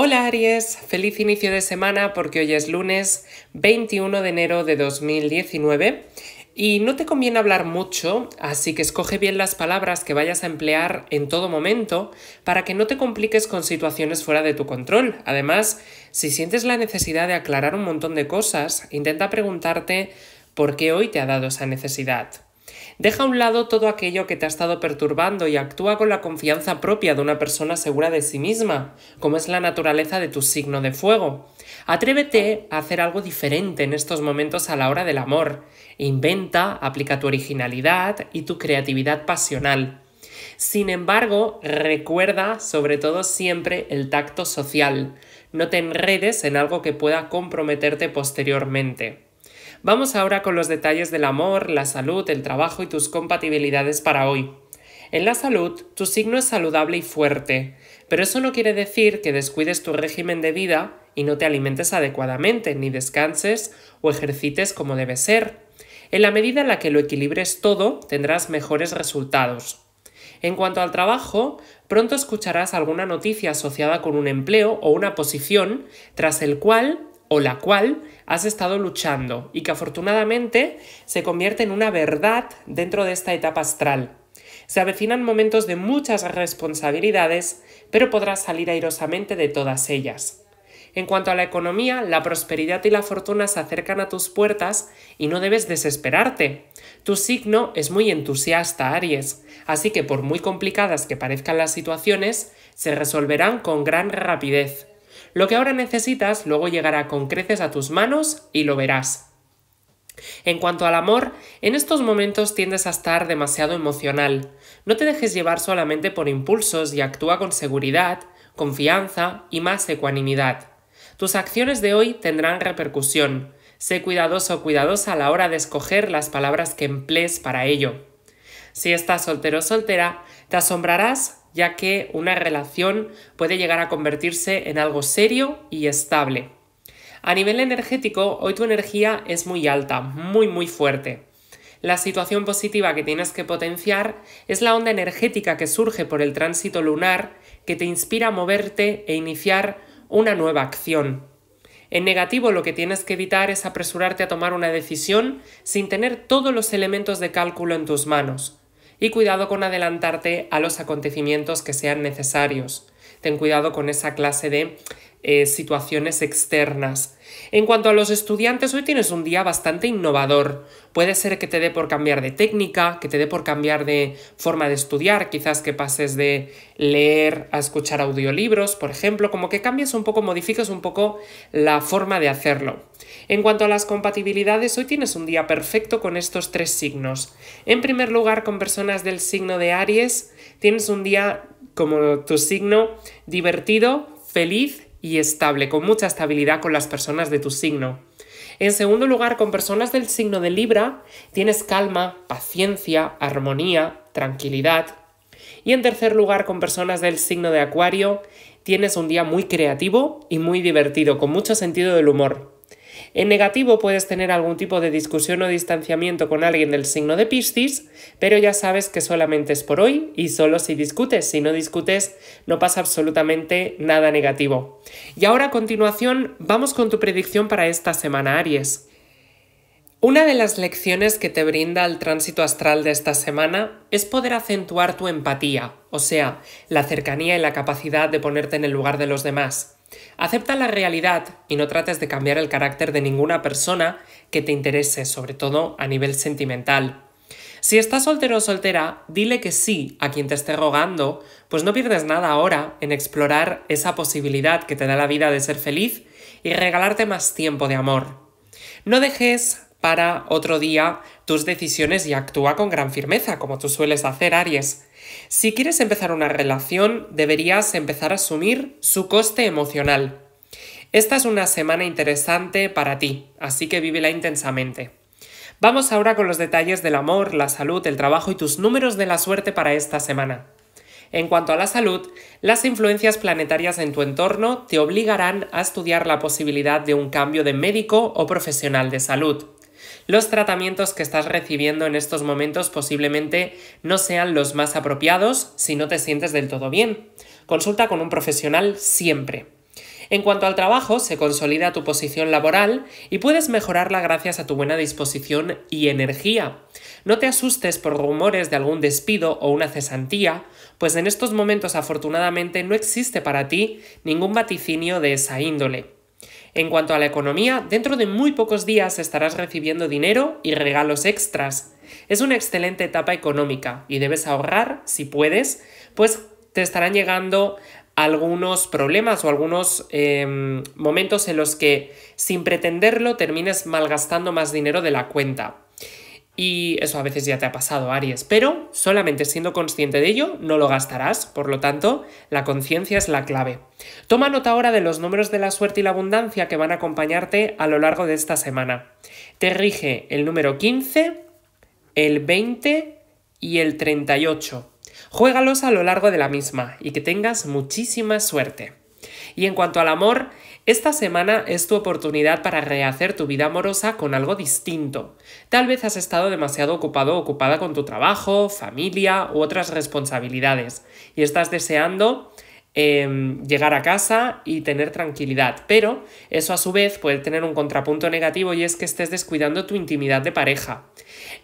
Hola Aries, feliz inicio de semana porque hoy es lunes 21 de enero de 2019 y no te conviene hablar mucho, así que escoge bien las palabras que vayas a emplear en todo momento para que no te compliques con situaciones fuera de tu control. Además, si sientes la necesidad de aclarar un montón de cosas, intenta preguntarte por qué hoy te ha dado esa necesidad. Deja a un lado todo aquello que te ha estado perturbando y actúa con la confianza propia de una persona segura de sí misma, como es la naturaleza de tu signo de fuego. Atrévete a hacer algo diferente en estos momentos a la hora del amor. Inventa, aplica tu originalidad y tu creatividad pasional. Sin embargo, recuerda sobre todo siempre el tacto social. No te enredes en algo que pueda comprometerte posteriormente. Vamos ahora con los detalles del amor, la salud, el trabajo y tus compatibilidades para hoy. En la salud, tu signo es saludable y fuerte, pero eso no quiere decir que descuides tu régimen de vida y no te alimentes adecuadamente, ni descanses o ejercites como debe ser. En la medida en la que lo equilibres todo, tendrás mejores resultados. En cuanto al trabajo, pronto escucharás alguna noticia asociada con un empleo o una posición, tras el cual o la cual has estado luchando y que afortunadamente se convierte en una verdad dentro de esta etapa astral. Se avecinan momentos de muchas responsabilidades, pero podrás salir airosamente de todas ellas. En cuanto a la economía, la prosperidad y la fortuna se acercan a tus puertas y no debes desesperarte. Tu signo es muy entusiasta, Aries, así que por muy complicadas que parezcan las situaciones, se resolverán con gran rapidez. Lo que ahora necesitas luego llegará con creces a tus manos y lo verás. En cuanto al amor, en estos momentos tiendes a estar demasiado emocional. No te dejes llevar solamente por impulsos y actúa con seguridad, confianza y más ecuanimidad. Tus acciones de hoy tendrán repercusión. Sé cuidadoso o cuidadosa a la hora de escoger las palabras que emplees para ello. Si estás soltero o soltera, te asombrarás ya que una relación puede llegar a convertirse en algo serio y estable. A nivel energético, hoy tu energía es muy alta, muy muy fuerte. La situación positiva que tienes que potenciar es la onda energética que surge por el tránsito lunar que te inspira a moverte e iniciar una nueva acción. En negativo lo que tienes que evitar es apresurarte a tomar una decisión sin tener todos los elementos de cálculo en tus manos, y cuidado con adelantarte a los acontecimientos que sean necesarios. Ten cuidado con esa clase de eh, situaciones externas. En cuanto a los estudiantes, hoy tienes un día bastante innovador. Puede ser que te dé por cambiar de técnica, que te dé por cambiar de forma de estudiar, quizás que pases de leer a escuchar audiolibros, por ejemplo, como que cambies un poco, modifiques un poco la forma de hacerlo. En cuanto a las compatibilidades, hoy tienes un día perfecto con estos tres signos. En primer lugar, con personas del signo de Aries, tienes un día como tu signo divertido, feliz y estable, con mucha estabilidad con las personas de tu signo. En segundo lugar, con personas del signo de Libra tienes calma, paciencia, armonía, tranquilidad. Y en tercer lugar, con personas del signo de Acuario tienes un día muy creativo y muy divertido, con mucho sentido del humor. En negativo puedes tener algún tipo de discusión o distanciamiento con alguien del signo de Piscis, pero ya sabes que solamente es por hoy y solo si discutes. Si no discutes, no pasa absolutamente nada negativo. Y ahora a continuación, vamos con tu predicción para esta semana, Aries. Una de las lecciones que te brinda el tránsito astral de esta semana es poder acentuar tu empatía, o sea, la cercanía y la capacidad de ponerte en el lugar de los demás. Acepta la realidad y no trates de cambiar el carácter de ninguna persona que te interese, sobre todo a nivel sentimental. Si estás soltero o soltera, dile que sí a quien te esté rogando, pues no pierdes nada ahora en explorar esa posibilidad que te da la vida de ser feliz y regalarte más tiempo de amor. No dejes para otro día tus decisiones y actúa con gran firmeza, como tú sueles hacer, Aries. Si quieres empezar una relación, deberías empezar a asumir su coste emocional. Esta es una semana interesante para ti, así que vívela intensamente. Vamos ahora con los detalles del amor, la salud, el trabajo y tus números de la suerte para esta semana. En cuanto a la salud, las influencias planetarias en tu entorno te obligarán a estudiar la posibilidad de un cambio de médico o profesional de salud. Los tratamientos que estás recibiendo en estos momentos posiblemente no sean los más apropiados si no te sientes del todo bien. Consulta con un profesional siempre. En cuanto al trabajo, se consolida tu posición laboral y puedes mejorarla gracias a tu buena disposición y energía. No te asustes por rumores de algún despido o una cesantía, pues en estos momentos afortunadamente no existe para ti ningún vaticinio de esa índole. En cuanto a la economía, dentro de muy pocos días estarás recibiendo dinero y regalos extras. Es una excelente etapa económica y debes ahorrar, si puedes, pues te estarán llegando algunos problemas o algunos em, momentos en los que, sin pretenderlo, termines malgastando más dinero de la cuenta. Y eso a veces ya te ha pasado, Aries, pero solamente siendo consciente de ello no lo gastarás, por lo tanto, la conciencia es la clave. Toma nota ahora de los números de la suerte y la abundancia que van a acompañarte a lo largo de esta semana. Te rige el número 15, el 20 y el 38. Juégalos a lo largo de la misma y que tengas muchísima suerte. Y en cuanto al amor, esta semana es tu oportunidad para rehacer tu vida amorosa con algo distinto. Tal vez has estado demasiado ocupado o ocupada con tu trabajo, familia u otras responsabilidades y estás deseando em, llegar a casa y tener tranquilidad. Pero eso a su vez puede tener un contrapunto negativo y es que estés descuidando tu intimidad de pareja.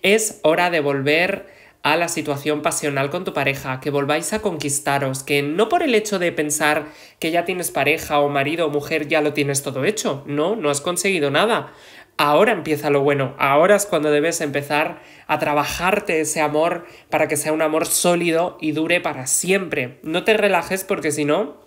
Es hora de volver a la situación pasional con tu pareja, que volváis a conquistaros, que no por el hecho de pensar que ya tienes pareja o marido o mujer ya lo tienes todo hecho, no, no has conseguido nada. Ahora empieza lo bueno, ahora es cuando debes empezar a trabajarte ese amor para que sea un amor sólido y dure para siempre. No te relajes porque si no,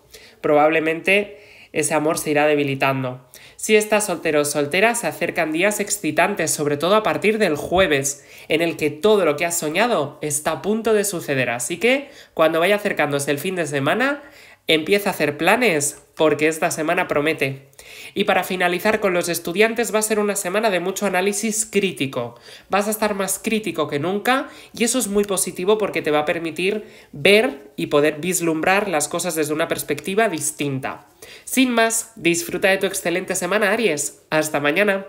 probablemente ese amor se irá debilitando. Si estás soltero o soltera, se acercan días excitantes, sobre todo a partir del jueves, en el que todo lo que has soñado está a punto de suceder. Así que, cuando vaya acercándose el fin de semana, empieza a hacer planes, porque esta semana promete. Y para finalizar con los estudiantes va a ser una semana de mucho análisis crítico. Vas a estar más crítico que nunca y eso es muy positivo porque te va a permitir ver y poder vislumbrar las cosas desde una perspectiva distinta. Sin más, disfruta de tu excelente semana, Aries. Hasta mañana.